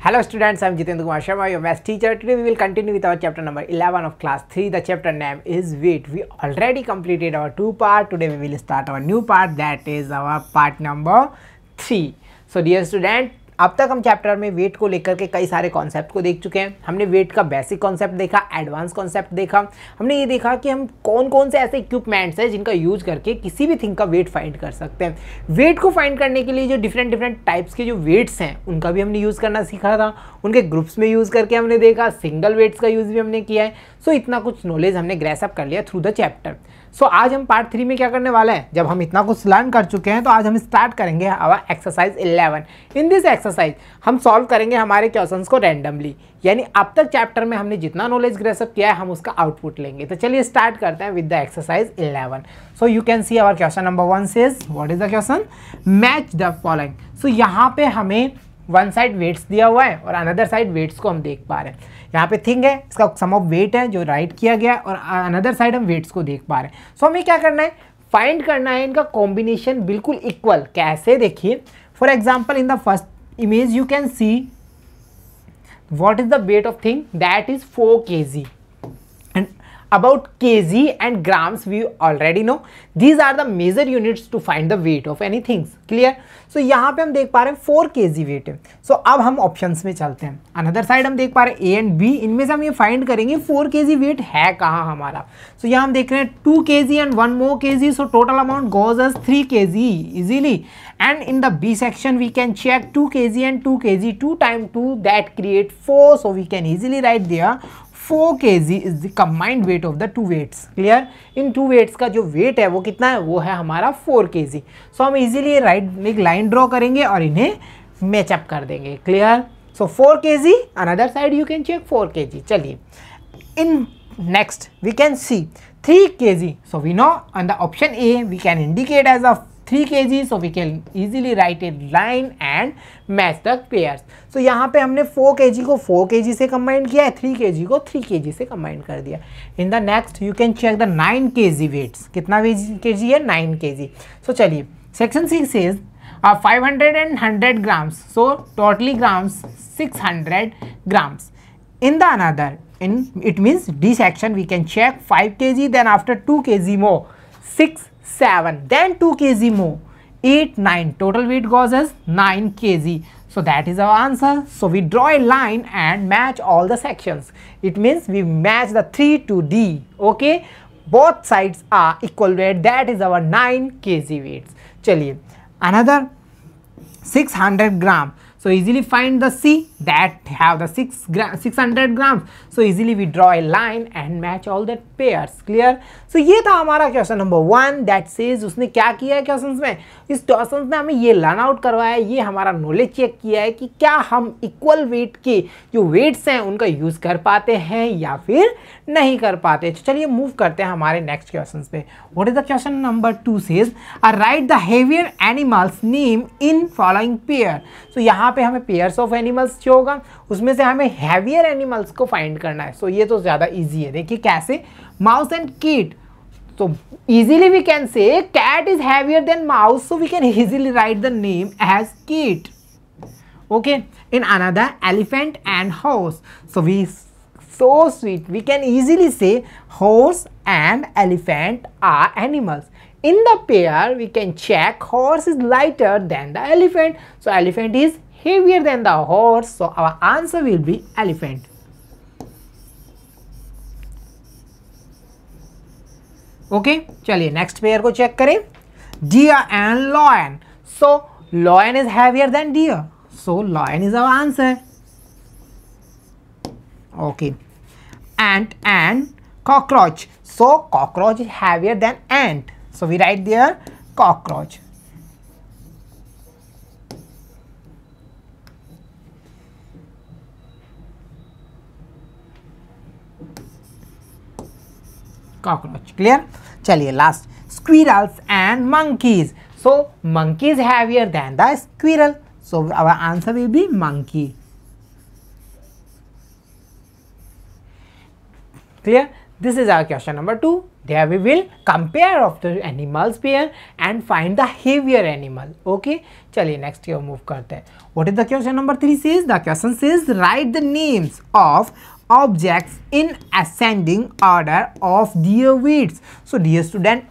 Hello students, I am Jitendra Kumar Sharma, your math teacher. Today we will continue with our chapter number 11 of class 3. The chapter name is weight. We already completed our two part. Today we will start our new part that is our part number 3. So dear student, अब तक हम chapter में wait को लेकर के कई सारे concept को देख चुके हैं हमने वेट का बेसिक कॉन्सेप्ट देखा एडवांस कॉन्सेप्ट देखा हमने ये देखा कि हम कौन कौन से ऐसे इक्विपमेंट्स हैं जिनका यूज करके किसी भी थिंग का वेट फाइंड कर सकते हैं वेट को फाइंड करने के लिए जो डिफरेंट डिफरेंट टाइप्स के जो वेट्स हैं उनका भी हमने यूज़ करना सीखा था उनके ग्रुप्स में यूज़ करके हमने देखा सिंगल वेट्स का यूज़ भी हमने किया है सो इतना कुछ नॉलेज हमने ग्रेसअप कर लिया थ्रू द चैप्टर सो आज हम पार्ट थ्री में क्या करने वाला है जब हम इतना कुछ लर्न कर चुके हैं तो आज हम स्टार्ट करेंगे our exercise eleven in this exercise हम सॉल्व करेंगे हमारे क्वेश्चन को रैंडमली यानी अब तक चैप्टर में हमने जितना नॉलेज ग्रेसअप किया है हम उसका आउटपुट लेंगे तो चलिए स्टार्ट करते हैं with the exercise eleven so you can see our question number one says what is the question match the following so यहाँ पे हमें वन साइड वेट्स दिया हुआ है और अनदर साइड वेट्स को हम देख पा रहे हैं यहाँ पे थिंग है इसका सम ऑफ वेट है जो राइट किया गया और अनदर साइड हम वेट्स को देख पा रहे हैं सो so, हमें क्या करना है फाइंड करना है इनका कॉम्बिनेशन बिल्कुल इक्वल कैसे देखिए for example in the first image you can see what is the weight of thing that is four K G and About kg and grams we already know. These are the major units to find the weight of any things. Clear? So yahan pe hum dekh pa rahe hain 4 kg weight So ab hum options mein chalte hain Another side hum dekh pa rahe hain A and B. inme se hum ye find karenge 4 kg weight hai kahan hamara So yahan hum dekh rahe hain 2 kg and 1 more kg. So total amount goes as 3 kg easily. And in the B section we can check 2 kg and 2 kg 2 time 2 that create 4. So we can easily write there four K G is the combined weight of the two weights clear in two weights का जो wait है वो कितना है वो है हमारा four K G so हम इजीली राइट एक लाइन ड्रॉ करेंगे और इन्हें मैचअप कर देंगे clear so four K G another side you can check four K G चलिए in next we can see 3 kg so we know on the option A we can indicate as a three K G so we can easily write in line and match the pairs so यहाँ पे हमने four K जी को four K जी से combine किया है three K जी को three K जी से combine कर दिया in the next you can check the nine K G weights कितना के जी है नाइन के जी सो चलिए section six is five hundred and hundred grams so totally grams six hundred grams in the another in it means D section we can check five K G then after two K G मो six 7 then 2 kg more 8 9 total weight goes as 9 kg so that is our answer so we draw a line and match all the sections it means we match the 3 to d okay both sides are equal weight that is our 9 kg weights chaliye another 600 gram So easily find the C that have the 6 gra 600 grams. So easily we draw a line and match all that pairs. Clear? So ये था हमारा question number one that says उसने क्या किया है question में इस question ने हमें ये लर्न आउट करवाया है ये हमारा नॉलेज चेक किया है कि क्या हम इक्वल वेट के जो वेट्स हैं उनका यूज़ कर पाते हैं या फिर नहीं कर पाते तो चलिए मूव करते हैं हमारे नेक्स्ट क्वेश्चन पे what is the question number two says write the heavier animals name in following pair so यहाँ पे हमें पेयर्स ऑफ एनिमल्स जो होगा उसमें से हमें हैवियर एनिमल्स को फाइंड करना है सो so, ये तो ज़्यादा ईजी है देखिए कैसे माउस एंड कीट तो easily we can say cat is heavier than mouse so we can easily write the name as cat okay in another elephant and horse so we so sweet we can easily say horse and elephant are animals in the pair we can check horse is lighter than the elephant so elephant is heavier than the horse so our answer will be elephant okay, चलिए next pair को check करें Deer and lion. So lion is heavier than deer. So lion is our answer. Okay. Ant and cockroach so cockroach is heavier than ant so we write there cockroach cockroach clear chaliye last squirrels and monkeys so monkeys heavier than the squirrel so our answer will be monkey clear this is our question number 2 there we will compare of the animals pair and find the heavier animal okay chaliye next year move karte hain what is the question number 3 says the question says write the names of objects in ascending order of their weights. So dear student,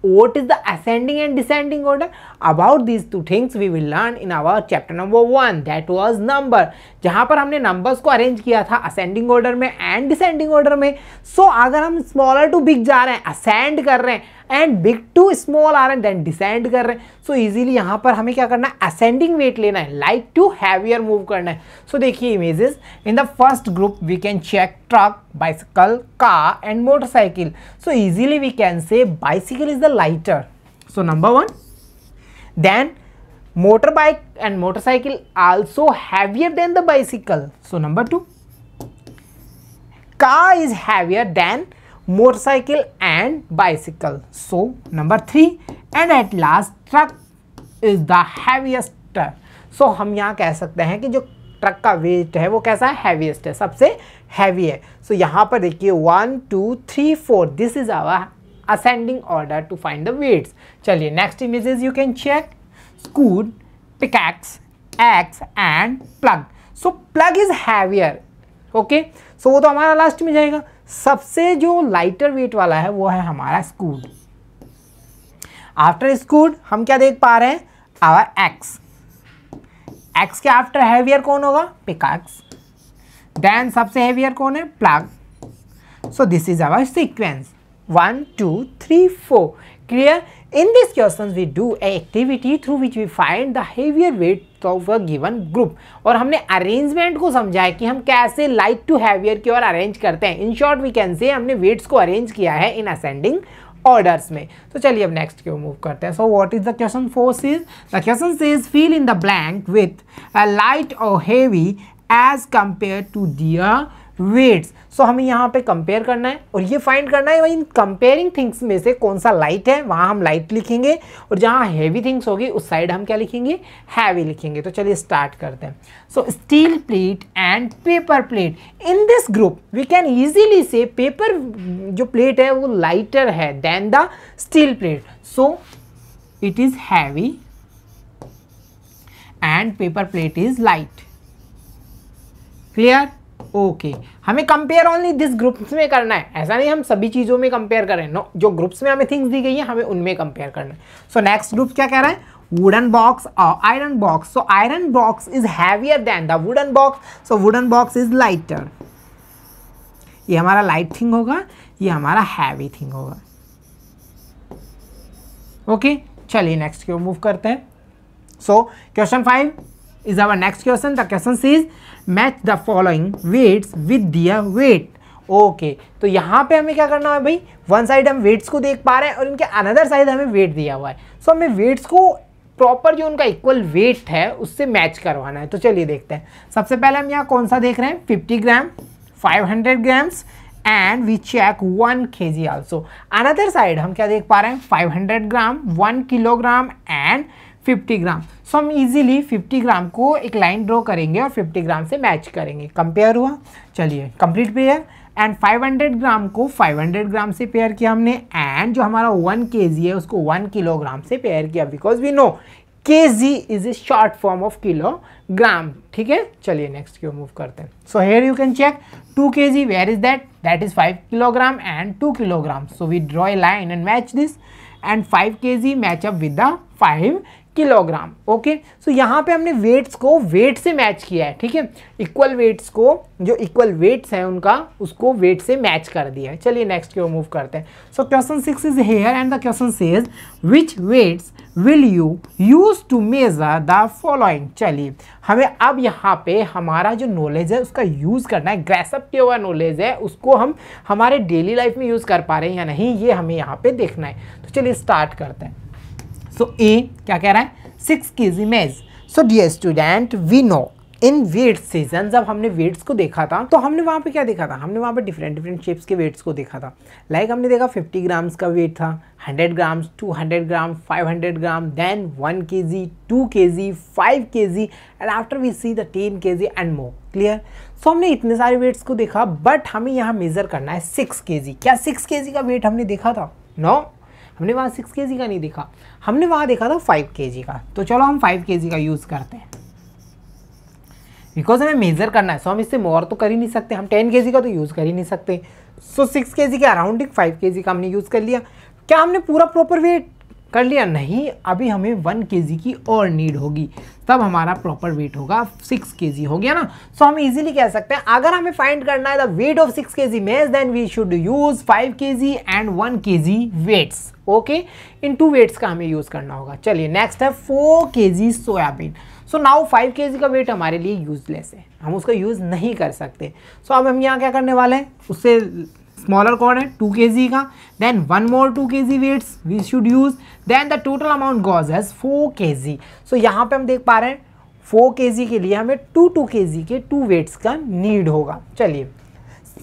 what is the ascending and descending order? About these two things we will learn in our chapter number one that was number. जहाँ पर हमने numbers को arrange किया था ascending order में and descending order में. So अगर हम smaller to big जा रहे हैं ascend कर रहे हैं एंड बिग टू स्मॉल आ रहे हैं देन डिसेंड कर रहे हैं सो इजीली यहाँ पर हमें क्या करना है असेंडिंग वेट लेना है लाइट टू हैवियर मूव करना है सो देखिए images in the first group we can check truck bicycle car and motorcycle so easily we can say bicycle is the lighter so number one then motor bike and motorcycle also heavier than the bicycle so number two car is heavier than motorcycle and bicycle so number three and at last truck is the heaviest so so हम यहाँ कह सकते हैं कि जो truck का wait है वो कैसा है हैवीएस्ट है सबसे हैवी है सो so, यहाँ पर देखिए one two three four this is our ascending order to find the weights चलिए next image you can check स्कूड pickaxe axe and plug so plug is heavier okay so वो तो हमारा last में जाएगा सबसे जो लाइटर वेट वाला है वो है हमारा स्कूड आफ्टर स्कूड हम क्या देख पा रहे हैं आवर एक्स एक्स के आफ्टर हैवियर कौन होगा पिकाक्स देन सबसे हैवियर कौन है plug so this is our sequence one two three four clear in this question we do activity through which we find the heavier weight of a given group और हमने arrangement को समझा है कि हम कैसे लाइक टू हैवियर की ओर arrange करते हैं इन शॉर्ट वी कैन से हमने वेट्स को अरेंज किया है इन असेंडिंग ऑर्डर्स में तो चलिए अब नेक्स्ट क्यों मूव करते हैं so what is the question four is the question is fill in the blank with light और heavy as compare to their weights so हमें यहाँ पे कंपेयर करना है और ये फाइंड करना है इन कंपेयरिंग थिंग्स में से कौन सा लाइट है वहाँ हम लाइट लिखेंगे और जहाँ हैवी थिंग्स होगी उस साइड हम क्या लिखेंगे हैवी लिखेंगे तो चलिए स्टार्ट करते हैं so steel plate and paper plate in this group we can easily say paper जो प्लेट है वो लाइटर है than the steel plate so it is heavy and paper plate is light clear okay okay. हमें compare only this groups में करना है ऐसा नहीं हम सभी चीज़ों में कंपेयर करें नो जो ग्रुप्स में हमें थिंग्स दी गई है हमें उनमें कंपेयर करना है सो नेक्स्ट ग्रुप क्या कह रहा है वुडन बॉक्स और iron box so iron box is heavier than the wooden box so wooden box is lighter ये हमारा लाइट थिंग होगा ये हमारा हैवी थिंग होगा ओके okay, चलिए नेक्स्ट क्यों मूव करते हैं so question five is our next question the question is match the following weights with their weight okay okay. तो यहाँ पे हमें क्या करना है भाई वन साइड हम वेट्स को देख पा रहे हैं और इनके अनदर साइड हमें वेट दिया हुआ है सो so, हमें वेट्स को प्रॉपर जो उनका इक्वल वेट है उससे मैच करवाना है तो चलिए देखते हैं सबसे पहले हम यहाँ कौन सा देख रहे हैं 50 gram 500 grams and we check one K G also another side हम क्या देख पा रहे हैं 500 ग्राम 1 किलोग्राम एंड 50 ग्राम सो हम इजीली 50 ग्राम को एक लाइन ड्रॉ करेंगे और 50 ग्राम से मैच करेंगे कंपेयर हुआ चलिए कंप्लीट पेयर एंड 500 ग्राम को 500 ग्राम से पेयर किया हमने एंड जो हमारा 1 के है उसको 1 किलोग्राम से पेयर किया because we know K G is a short form of kilogram ठीक है चलिए नेक्स्ट क्यों मूव करते हैं so here you can check two K G where is that that is five kilogram and two kilogram so we draw a line and match this and five K G match up with the five kilogram okay so यहाँ पे हमने weights को wait से match किया है ठीक है equal weights को जो इक्वल वेट्स हैं उनका उसको वेट से मैच कर दिया है चलिए नेक्स्ट की ओर मूव करते हैं so question six is here and the question says which weights will you use to measure the following चलिए हमें अब यहाँ पे हमारा जो नॉलेज है उसका यूज़ करना है ग्रेसअप किया हुआ नॉलेज है उसको हम हमारे डेली लाइफ में यूज़ कर पा रहे हैं या नहीं ये हमें यहाँ पे देखना है तो चलिए स्टार्ट करते हैं सो ए क्या कह रहा है six keys image so dear student we know in weights season जब हमने वेट्स को देखा था तो हमने वहाँ पे क्या देखा था हमने वहाँ पे डिफरेंट डिफरेंट शेप्स के वेट्स को देखा था लाइक like हमने देखा 50 ग्राम्स का वेट था 100 ग्राम्स 200 ग्राम 500 ग्राम देन 1 के जी to K G five K G and after we see the ten K G and more clear so हमने इतने सारे वेट्स को देखा बट हमें यहाँ मेज़र करना है सिक्स के क्या सिक्स के का वेट हमने देखा था नो no? हमने वहाँ सिक्स के का नहीं देखा हमने वहाँ देखा था फाइव के का तो चलो हम फाइव के का यूज़ करते हैं बिकॉज हमें मेजर करना है सो हम इससे मोर तो कर ही नहीं सकते हम टेन के का तो यूज़ कर ही नहीं सकते सो सिक्स के के अराउंड फाइव के का हमने यूज़ कर लिया क्या हमने पूरा प्रॉपर वे कर लिया नहीं अभी हमें वन के की और नीड होगी तब हमारा प्रॉपर वेट होगा सिक्स के हो गया ना सो हम इजीली कह सकते हैं अगर हमें फाइंड करना है the weight of six K G measure then we should use five K G and one K G weights okay इन टू वेट्स का हमें यूज करना होगा चलिए नेक्स्ट है four K G soybean so now five K का wait हमारे लिए यूजलेस है हम उसका यूज़ नहीं कर सकते सो so, अब हम यहाँ क्या करने वाले हैं उससे स्मॉलर कॉर्ड है टू के जी का then one more two K G weights we should use then the total amount goes has four K G सो यहाँ पर हम देख पा रहे हैं फोर के जी के लिए हमें टू टू के जी के टू वेट्स का नीड होगा चलिए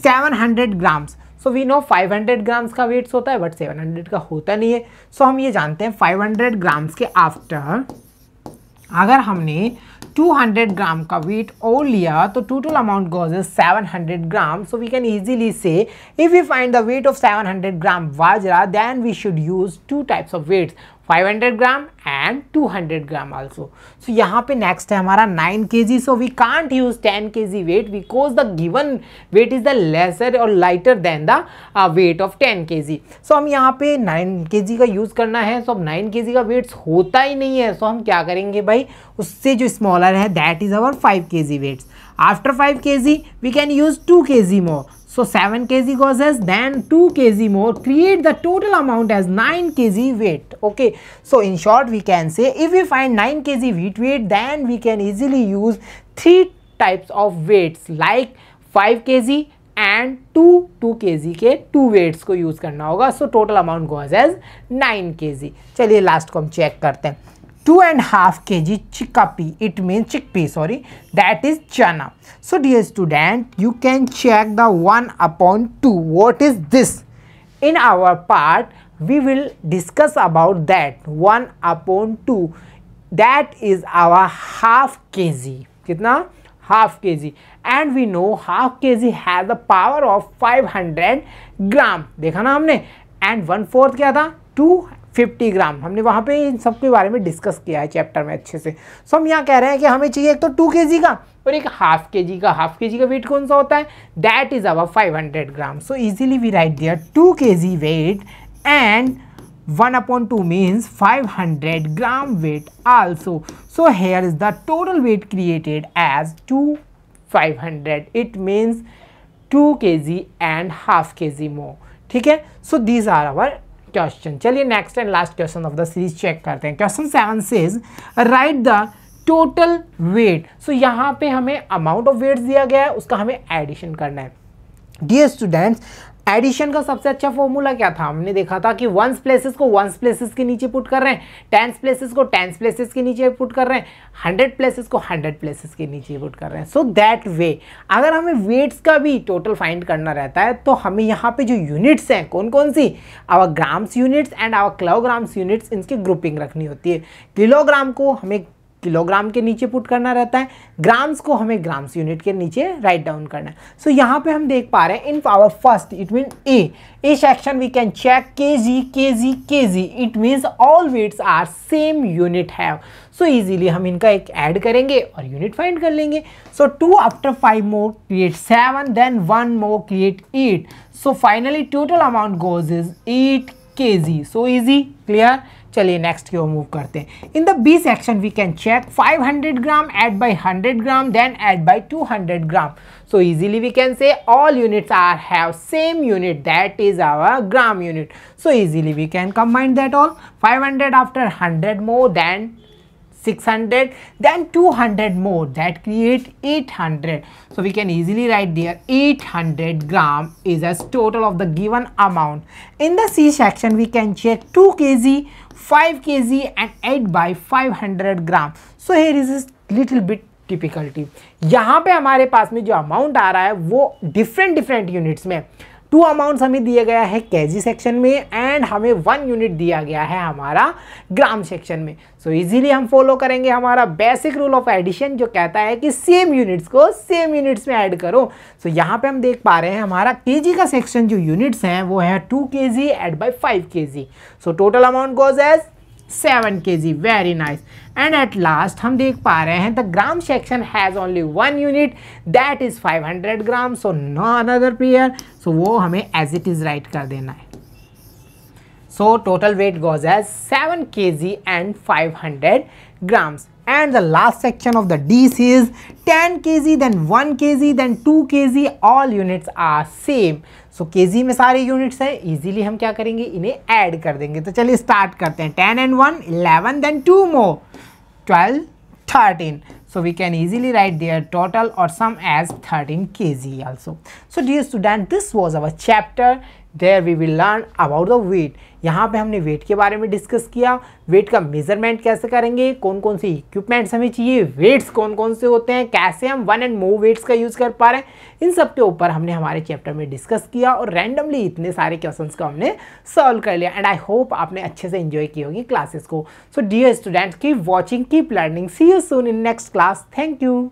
seven hundred grams so we know 500 grams का वेट्स होता है बट 700 का होता नहीं है सो so, हम ये जानते हैं 500 ग्राम्स के आफ्टर अगर हमने 200 ग्राम का वेट और लिया तो total amount goes is 700 gram so we can easily say if you find the weight of 700 gram bajra then we should use two types of weights 500 gram and 200 gram also so यहाँ पे next है हमारा 9 K G so we can't use 10 K G weight because the given weight is the lesser और lighter than the weight of 10 K G so हम यहाँ पे 9 K जी का use करना है सो अब 9 के जी का वेट्स होता ही नहीं है सो so, हम क्या करेंगे भाई उससे जो स्मॉलर है दैट इज़ अवर 5 के जी वेट्स आफ्टर 5 के जी we can use 2 K G more So 7 kg gauzes then 2 kg more create the total amount as 9 kg weight okay. So in short we can say if we find 9 kg wheat weight then we can easily use 3 types of weights like 5 kg and two two K G के two weights को use करना होगा so total amount goes as nine K G चलिए last को हम check करते हैं two and half kg chickpea it means chickpea sorry that is chana so dear student you can check the 1 upon 2 what is this in our part we will discuss about that 1 upon 2 that is our half kg kitna half kg and we know half kg has the power of 500 gram देखा amne. and one fourth kya tha? Two. Fifty gram हमने वहाँ पे इन सब के बारे में discuss किया है चैप्टर में अच्छे से सो हम यहाँ कह रहे हैं कि हमें चाहिए एक तो टू के का और एक हाफ के जी का हाफ के जी का वेट कौन सा होता है that is about five hundred gram so easily we write there two K G weight and one upon two weight 500 so here is the total weight created as two five hundred it means two K G and half K G more ठीक है so these are our question चलिए next and last question of the series check करते हैं question seven says write the total wait so यहाँ पे हमें amount of weights दिया गया है उसका हमें एडिशन करना है डियर स्टूडेंट्स एडिशन का सबसे अच्छा फॉर्मूला क्या था हमने देखा था कि वंस प्लेसेस को वंस प्लेसेस के नीचे पुट कर रहे हैं टेंस प्लेसेस को टेंस प्लेसेस के नीचे पुट कर रहे हैं हंड्रेड प्लेसेस को हंड्रेड प्लेसेस के नीचे पुट कर रहे हैं सो दैट वे अगर हमें वेट्स का भी टोटल फाइंड करना रहता है तो हमें यहाँ पे जो यूनिट्स हैं कौन कौन सी our grams units and our kilograms units इनकी ग्रुपिंग रखनी होती है किलोग्राम को हमें किलोग्राम के नीचे पुट करना रहता है ग्राम्स को हमें ग्राम्स यूनिट के नीचे राइट डाउन करना है सो so, यहाँ पे हम देख पा रहे हैं in power first it mean a a section we can check K G K G K G it means all weights are same unit have so easily हम इनका एक ऐड करेंगे और यूनिट फाइंड कर लेंगे so two after five more create seven then one more create eight so finally total amount goes is eight K G so easy clear चलिए next की ओर मूव करते हैं in the B section we can check 500 gram add by 100 gram then add by 200 gram so easily we can say all units are have same unit that is our gram unit so easily we can combine that all 500 after 100 more than 600 then 200 more that create 800 so we can easily write there 800 gram is as total of the given amount in the c section we can check 2 kg 5 kg and 8 by 500 gram. So here is a little bit typical tip यहाँ पे हमारे पास में जो amount आ रहा है वो different different units में two amounts हमें दिया गया है केजी सेक्शन में एंड हमें वन यूनिट दिया गया है हमारा ग्राम सेक्शन में सो so, इजीली हम फॉलो करेंगे हमारा बेसिक रूल ऑफ एडिशन जो कहता है कि सेम यूनिट्स को सेम यूनिट्स में ऐड करो सो so, यहाँ पे हम देख पा रहे हैं हमारा के का सेक्शन जो यूनिट्स हैं वो है to K ji add by five K G so total amount goes as seven K G very nice and at last हम देख पा रहे हैं the gram section has only one unit that is 500 hundred gram so no another pair so वो हमें as it is write कर देना है so total weight goes as seven K G and five hundred grams and the last section of the DC is 10 kg then 1 kg then 2 all units are same so K G में सारे units हैं easily हम क्या करेंगे इन्हें add कर देंगे तो चलिए स्टार्ट करते हैं 10 and 1 11 then 2 more 12 13 so we can easily write their total or sum as 13 kg also so dear student this was our chapter there we will learn about the weight यहाँ पे हमने wait के बारे में discuss किया wait का measurement कैसे करेंगे कौन कौन से इक्विपमेंट्स हमें चाहिए वेट्स कौन कौन से होते हैं कैसे हम वन एंड मोर वेट्स का यूज़ कर पा रहे हैं इन सब के ऊपर हमने हमारे चैप्टर में डिस्कस किया और रैंडमली इतने सारे क्वेश्चंस को हमने सॉल्व कर लिया एंड आई होप आपने अच्छे से इन्जॉय की होगी क्लासेस को so dear students keep watching keep learning see you soon in next class thank you